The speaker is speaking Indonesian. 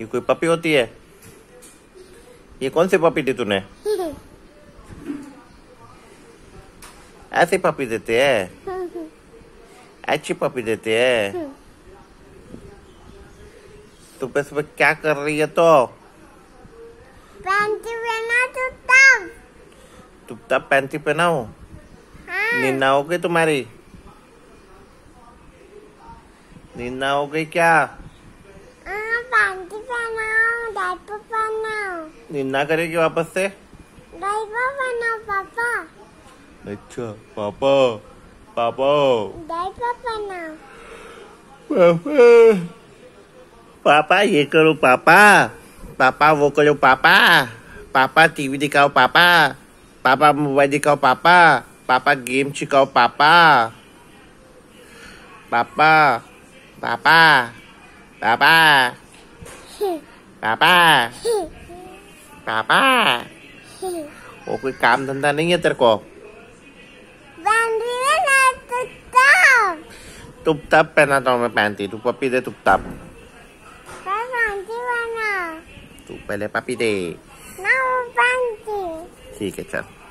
ये कोई पपी होती है ये कौन सी पपी थी तूने ऐसी पपी देते है अच्छी पपी देते है तू तो बस क्या कर रही है तो पैंती पहना तू तो तब पैंती तब पैंटी नींद हाँ। ना हो गई तुम्हारी नींद ना हो गई क्या निन्ना करेगी वापस से डाइपर बना पापा अच्छा पापा पापा डाइपर बना पापा पापा ये करो पापा पापा वो करो पापा पापा टीवी दिखाओ पापा पापा मोबाइल दिखाओ पापा पापा गेम सिखाओ पापा पापा पापा पापा पापा papa. Oh, kuih kam tentan ini nyetir kok. Bandingnya naik tutup. Tup tap pena tong papi deh tup tap. Kau panti mana? Tup pele Si kecap.